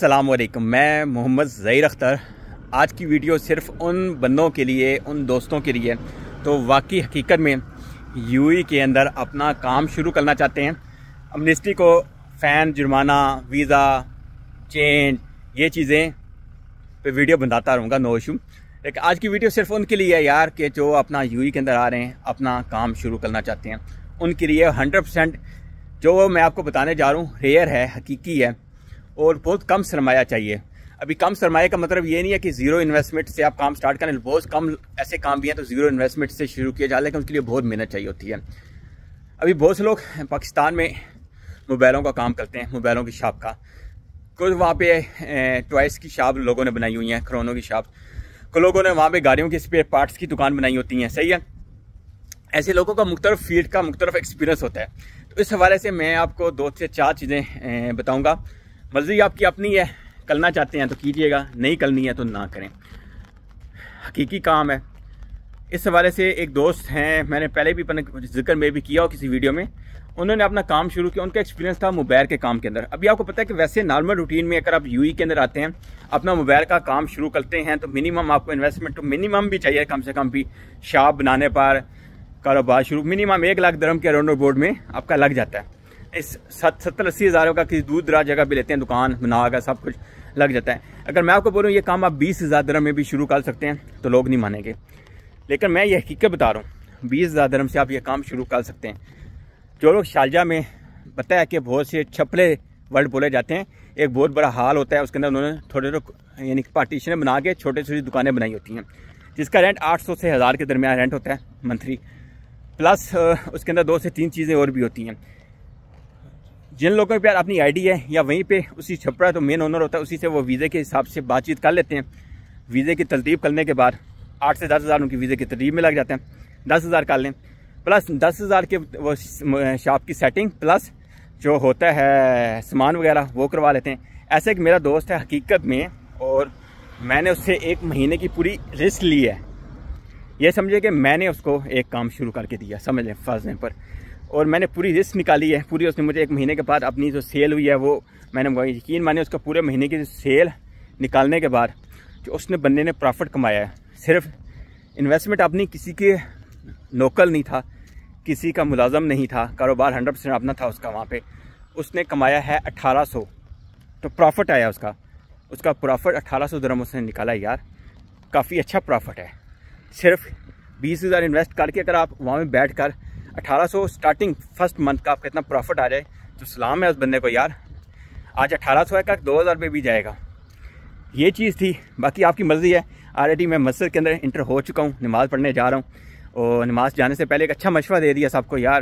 सलामकुम मैं मोहम्मद ज़ैर अख्तर आज की वीडियो सिर्फ उन बंदों के लिए उन दोस्तों के लिए तो वाकई हकीकत में यूई के अंदर अपना काम शुरू करना चाहते हैं अमनिस्टी को फ़ैन जुर्माना वीज़ा चेंज ये चीज़ें पे वीडियो बनाता रहूँगा नो इशू लेकिन आज की वीडियो सिर्फ उनके लिए है यार कि जो अपना ई के अंदर आ रहे हैं अपना काम शुरू करना चाहते हैं उनके लिए हंड्रेड परसेंट जो मैं आपको बताने जा रहा हूँ रेयर है हकीकी है और बहुत कम सरमाया चाहिए अभी कम सरमाया का मतलब ये नहीं है कि ज़ीरो इन्वेस्टमेंट से आप काम स्टार्ट करें बहुत कम ऐसे काम भी हैं तो ज़ीरो इन्वेस्टमेंट से शुरू किया जाए लेकिन उसके लिए बहुत मेहनत चाहिए होती है अभी बहुत से लोग पाकिस्तान में मोबाइलों का काम करते हैं मोबाइलों की शॉप का कुछ वहाँ पे टॉयस की शॉप लोगों ने बनाई हुई हैं खिलौनों की शॉप कुछ लोगों ने वहाँ पे गाड़ियों की स्पेयर पार्ट्स की दुकान बनाई होती हैं सही है ऐसे लोगों का मुख्तरफ फील्ड का मुख्तलिफ एक्सपीरियंस होता है तो इस हवाले से मैं आपको दो से चार चीज़ें बताऊँगा मर्ज़ी आपकी अपनी है कलना चाहते हैं तो कीजिएगा नहीं कलनी है तो ना करें हकीकी काम है इस हवाले से एक दोस्त हैं मैंने पहले भी अपने जिक्र में भी किया हो किसी वीडियो में उन्होंने अपना काम शुरू किया उनका एक्सपीरियंस था मोबाइल के काम के अंदर अभी आपको पता है कि वैसे नॉर्मल रूटीन में अगर आप यूई e के अंदर आते हैं अपना मोबाइल का काम शुरू करते हैं तो मिनिमम आपको इन्वेस्टमेंट तो मिनिमम भी चाहिए कम से कम भी शाप बनाने पर कारोबार शुरू मिनिमम एक लाख दरम के रोनो बोर्ड में आपका लग जाता है इस सत सत्तर अस्सी हज़ारों का किसी दूर दराज जगह भी लेते हैं दुकान बना का सब कुछ लग जाता है अगर मैं आपको बोलूँ ये काम आप बीस हज़ार दरम में भी शुरू कर सकते हैं तो लोग नहीं मानेंगे लेकिन मैं ये हकीकत बता रहा हूँ बीस हज़ार दरम से आप ये काम शुरू कर सकते हैं जो लोग शालजा में बताया कि बहुत से छपले वर्ड बोले जाते हैं एक बहुत बड़ा हाल होता है उसके अंदर उन्होंने थोड़े थोड़े यानी कि पार्टीशन बना के छोटे छोटी दुकानें बनाई होती हैं जिसका रेंट 800 से हज़ार के दरमियान रेंट होता है मंथली प्लस उसके अंदर दो से तीन चीज़ें और भी होती हैं जिन लोगों के पास अपनी आईडी है या वहीं पे उसी छपरा है तो मेन ओनर होता है उसी से वो वीज़े के हिसाब से बातचीत कर लेते हैं वीज़े की तरतीब करने के बाद आठ से दस हज़ार उनकी वीज़े की तरतीब में लग जाते हैं दस हज़ार कर लें प्लस दस हज़ार के वो शॉप की सेटिंग प्लस जो होता है सामान वगैरह वो करवा लेते हैं ऐसे एक मेरा दोस्त है हकीकत में और मैंने उससे एक महीने की पूरी रिस्क ली है ये समझे कि मैंने उसको एक काम शुरू करके दिया समझ लें फर्ज पर और मैंने पूरी रिस्क निकाली है पूरी उसने मुझे एक महीने के बाद अपनी जो सेल हुई है वो मैंने यकीन माने उसका पूरे महीने की जो सेल निकालने के बाद जो उसने बंदे ने प्रॉफिट कमाया है सिर्फ इन्वेस्टमेंट अपनी किसी के नोकल नहीं था किसी का मुलाजम नहीं था कारोबार हंड्रेड परसेंट अपना था उसका वहाँ पे उसने कमाया है अट्ठारह सौ तो प्रॉफिट आया उसका उसका प्रॉफिट अट्ठारह सौ दरम उसने निकाला यार काफ़ी अच्छा प्रॉफिट है सिर्फ बीस हज़ार इन्वेस्ट करके अगर आप वहाँ में बैठ कर 1800 स्टार्टिंग फर्स्ट मंथ का आपका इतना प्रॉफिट आ जाए तो सलाम है उस बंदे को यार आज 1800 है का 2000 हज़ार भी जाएगा ये चीज़ थी बाकी आपकी मर्ज़ी है ऑलरेडी मैं मस्जिद के अंदर इंटर हो चुका हूँ नमाज़ पढ़ने जा रहा हूँ और नमाज जाने से पहले एक अच्छा मशवरा दे दिया सबको यार